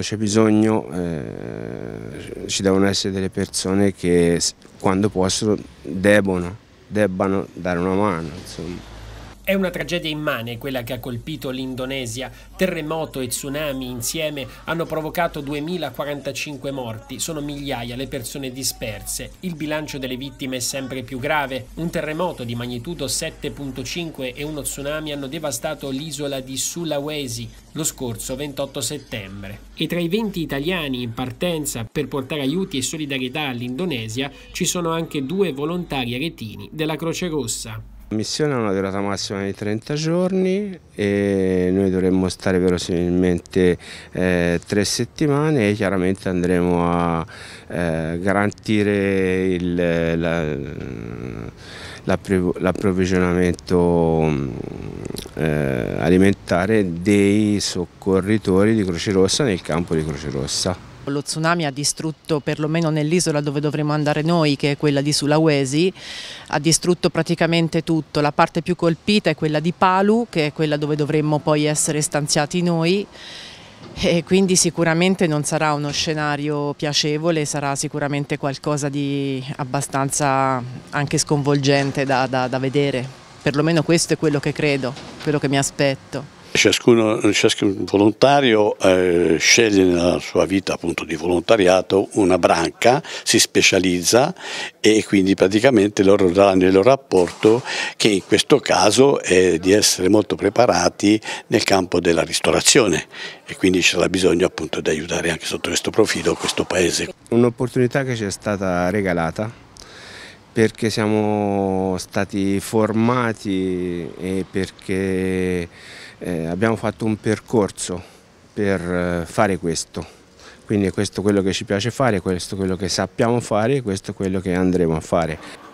quando c'è bisogno eh, ci devono essere delle persone che quando possono debbono, debbano dare una mano. Insomma. È una tragedia immane quella che ha colpito l'Indonesia. Terremoto e tsunami insieme hanno provocato 2045 morti, sono migliaia le persone disperse. Il bilancio delle vittime è sempre più grave. Un terremoto di magnitudo 7.5 e uno tsunami hanno devastato l'isola di Sulawesi lo scorso 28 settembre. E tra i 20 italiani in partenza per portare aiuti e solidarietà all'Indonesia ci sono anche due volontari aretini della Croce Rossa. La missione ha una durata massima di 30 giorni e noi dovremmo stare verosimilmente eh, tre settimane e chiaramente andremo a eh, garantire il, la, l'approvvigionamento mm, eh, alimentare dei soccorritori di Croce Rossa nel campo di Croce Rossa. Lo tsunami ha distrutto, perlomeno nell'isola dove dovremo andare noi, che è quella di Sulawesi, ha distrutto praticamente tutto. La parte più colpita è quella di Palu, che è quella dove dovremmo poi essere stanziati noi. E quindi sicuramente non sarà uno scenario piacevole, sarà sicuramente qualcosa di abbastanza anche sconvolgente da, da, da vedere. Perlomeno questo è quello che credo, quello che mi aspetto. Ciascuno, ciascun volontario eh, sceglie nella sua vita appunto di volontariato una branca, si specializza e quindi praticamente loro daranno il loro rapporto che in questo caso è di essere molto preparati nel campo della ristorazione e quindi c'era bisogno appunto di aiutare anche sotto questo profilo questo paese. Un'opportunità che ci è stata regalata perché siamo stati formati e perché eh, abbiamo fatto un percorso per eh, fare questo. Quindi questo è quello che ci piace fare, questo è quello che sappiamo fare, questo è quello che andremo a fare.